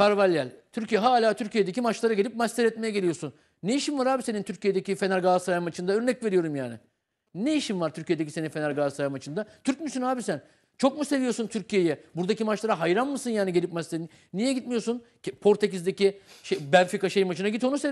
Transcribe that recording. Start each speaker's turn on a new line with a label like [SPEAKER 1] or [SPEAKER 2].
[SPEAKER 1] Carvalhal. Türkiye hala Türkiye'deki maçlara gelip maçlar etmeye geliyorsun. Ne işin var abi senin Türkiye'deki Fener Galatasaray maçında? Örnek veriyorum yani. Ne işin var Türkiye'deki senin Fener Galatasaray maçında? Türk müsün abi sen? Çok mu seviyorsun Türkiye'yi? Buradaki maçlara hayran mısın yani gelip maçlarına? Niye gitmiyorsun? Portekiz'deki şey, Benfica şey maçına git onu seyret.